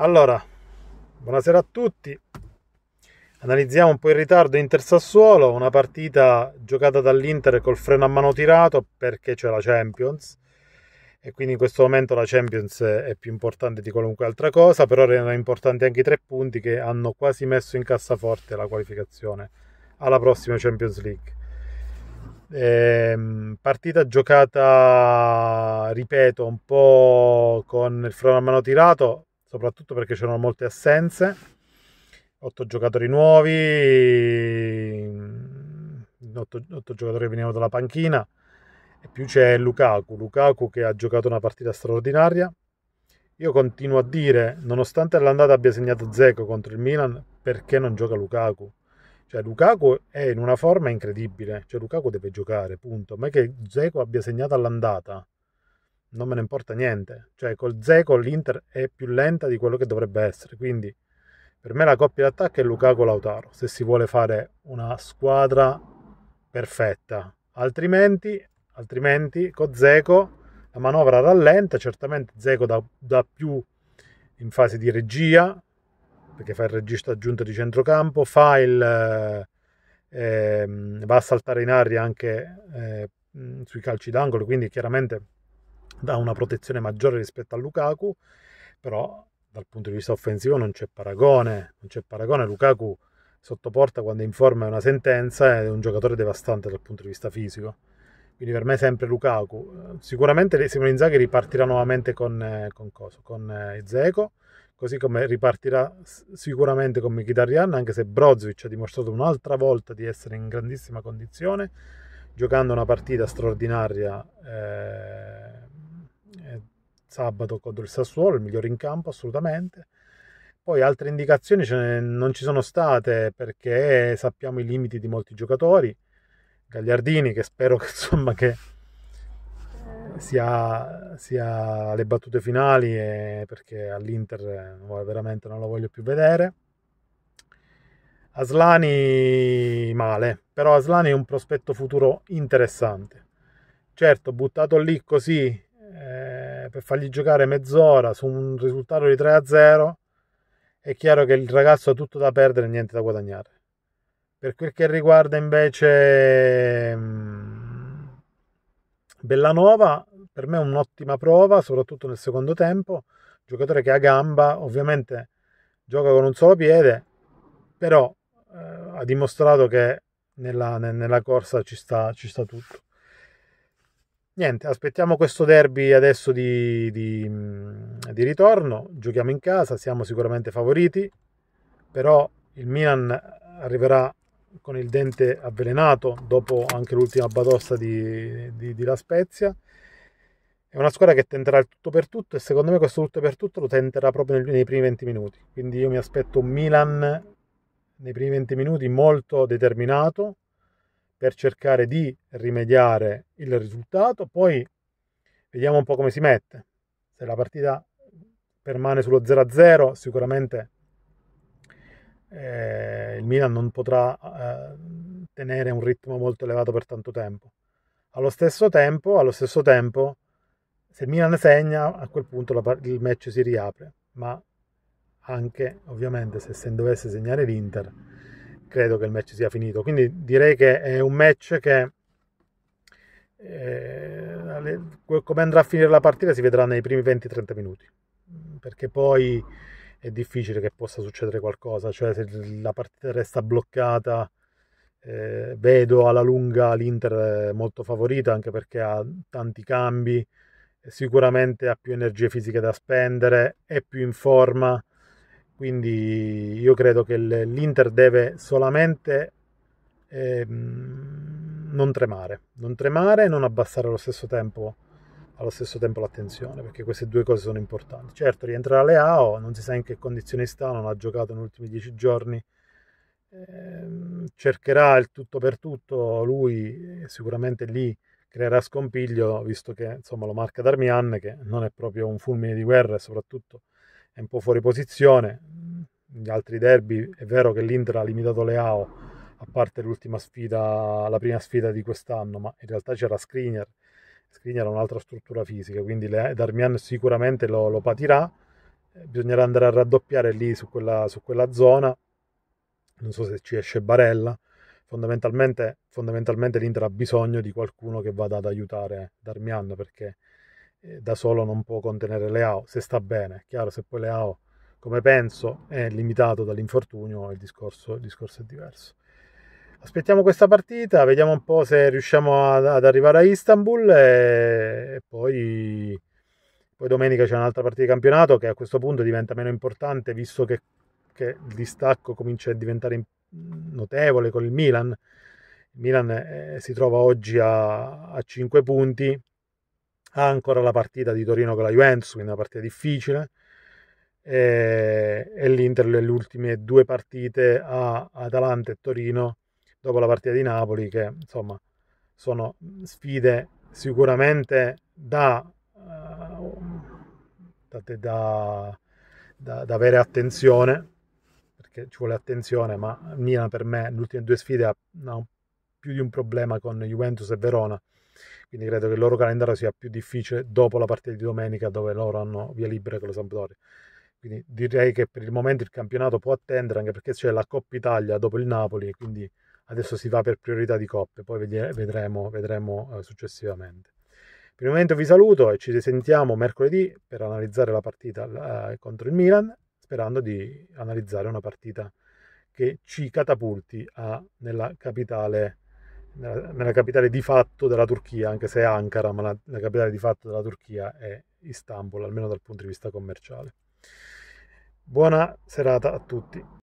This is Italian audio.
Allora, buonasera a tutti. Analizziamo un po' il ritardo Inter-Sassuolo, una partita giocata dall'Inter col freno a mano tirato perché c'è la Champions e quindi in questo momento la Champions è più importante di qualunque altra cosa, però erano importanti anche i tre punti che hanno quasi messo in cassaforte la qualificazione alla prossima Champions League. Eh, partita giocata, ripeto, un po' con il freno a mano tirato, soprattutto perché c'erano molte assenze, 8 giocatori nuovi, 8, mm, giocatori che venivano dalla panchina e più c'è Lukaku, Lukaku che ha giocato una partita straordinaria. Io continuo a dire, nonostante l'andata abbia segnato Zeco contro il Milan, perché non gioca Lukaku? Cioè Lukaku è in una forma incredibile, cioè Lukaku deve giocare, punto. Ma è che Zeco abbia segnato all'andata non me ne importa niente. Cioè, col Zeco l'Inter è più lenta di quello che dovrebbe essere. Quindi, per me la coppia d'attacco è Lukaku-Lautaro, se si vuole fare una squadra perfetta. Altrimenti, altrimenti con Zeco la manovra rallenta, certamente Zeco dà, dà più in fase di regia, perché fa il regista aggiunto di centrocampo, fa il... Eh, ehm, va a saltare in aria anche eh, sui calci d'angolo, quindi chiaramente dà una protezione maggiore rispetto a Lukaku, però dal punto di vista offensivo non c'è paragone, non c'è paragone, Lukaku sottoporta quando informa una sentenza ed è un giocatore devastante dal punto di vista fisico. Quindi per me sempre Lukaku. Sicuramente Simone Inzaghi ripartirà nuovamente con, eh, con, cosa? con eh, Zeko, così come ripartirà sicuramente con Mkhitaryan, anche se Brozovic ha dimostrato un'altra volta di essere in grandissima condizione, giocando una partita straordinaria eh, sabato contro il Sassuolo, il migliore in campo assolutamente. Poi altre indicazioni non ci sono state perché sappiamo i limiti di molti giocatori. Gagliardini, che spero che, insomma, che sia, sia alle battute finali perché all'Inter eh, veramente non lo voglio più vedere. Aslani male, però Aslani è un prospetto futuro interessante. Certo, buttato lì così eh, per fargli giocare mezz'ora su un risultato di 3-0 è chiaro che il ragazzo ha tutto da perdere e niente da guadagnare. Per quel che riguarda invece mm, Bellanova, per me è un'ottima prova, soprattutto nel secondo tempo, giocatore che ha gamba, ovviamente gioca con un solo piede, però eh, ha dimostrato che nella, nella corsa ci sta, ci sta tutto niente, aspettiamo questo derby adesso di, di, mm, di ritorno, giochiamo in casa, siamo sicuramente favoriti, però il Milan arriverà con il dente avvelenato dopo anche l'ultima batosta di, di, di, La Spezia. È una squadra che tenterà il tutto per tutto e secondo me questo tutto per tutto lo tenterà proprio nei, nei primi 20 minuti. Quindi io mi aspetto un Milan nei primi 20 minuti molto determinato, per cercare di rimediare il risultato, poi vediamo un po' come si mette. Se la partita permane sullo 0-0, sicuramente eh, il Milan non potrà eh, tenere un ritmo molto elevato per tanto tempo. Allo stesso tempo, allo stesso tempo se il Milan segna, a quel punto la, il match si riapre, ma anche ovviamente se, se dovesse segnare l'Inter credo che il match sia finito. Quindi direi che è un match che eh, come andrà a finire la partita si vedrà nei primi 20-30 minuti, perché poi è difficile che possa succedere qualcosa, cioè se la partita resta bloccata eh, vedo alla lunga l'Inter eh, molto favorita anche perché ha tanti cambi, sicuramente ha più energie fisiche da spendere, è più in forma quindi io credo che l'Inter deve solamente eh, non tremare, non tremare e non abbassare allo stesso tempo allo stesso tempo l'attenzione, perché queste due cose sono importanti. Certo, rientrerà Leao, non si sa in che condizioni sta, non ha giocato negli ultimi dieci giorni, eh, cercherà il tutto per tutto, lui eh, sicuramente lì creerà scompiglio, visto che insomma, lo marca Darmian, che non è proprio un fulmine di guerra soprattutto è un po' fuori posizione. Gli altri derby è vero che l'Inter ha limitato Leao, a parte l'ultima sfida, la prima sfida di quest'anno, ma in realtà c'era Skriniar. Skriniar ha un'altra struttura fisica, quindi Darmian sicuramente lo, lo, patirà. Eh, bisognerà andare a raddoppiare lì su quella, su quella zona. Non so se ci esce Barella. Fondamentalmente, fondamentalmente l'Inter ha bisogno di qualcuno che vada ad aiutare Darmian perché eh, da solo non può contenere Leao, se sta bene. Chiaro, se poi Leao, come penso, è limitato dall'infortunio, il discorso, il discorso è diverso. Aspettiamo questa partita, vediamo un po' se riusciamo ad, ad arrivare a Istanbul e, e poi, poi, domenica c'è un'altra partita di campionato che a questo punto diventa meno importante visto che, che il distacco comincia a diventare notevole con il Milan. Il Milan eh, si trova oggi a, a 5 punti, ancora la partita di Torino con la Juventus, quindi una partita difficile, e, e l'Inter le ultime due partite a Atalanta e Torino, dopo la partita di Napoli, che insomma sono sfide sicuramente da, eh, da, da, da, da avere attenzione, perché ci vuole attenzione, ma Milan per me le ultime due sfide ha più di un problema con Juventus e Verona quindi credo che il loro calendario sia più difficile dopo la partita di domenica dove loro hanno via libera con la Sampdoria quindi direi che per il momento il campionato può attendere anche perché c'è la Coppa Italia dopo il Napoli quindi adesso si va per priorità di coppe poi vedremo, vedremo eh, successivamente per il momento vi saluto e ci risentiamo mercoledì per analizzare la partita eh, contro il Milan sperando di analizzare una partita che ci catapulti a, nella capitale nella capitale di fatto della Turchia, anche se è Ankara, ma la, la, capitale di fatto della Turchia è Istanbul, almeno dal punto di vista commerciale. Buona serata a tutti.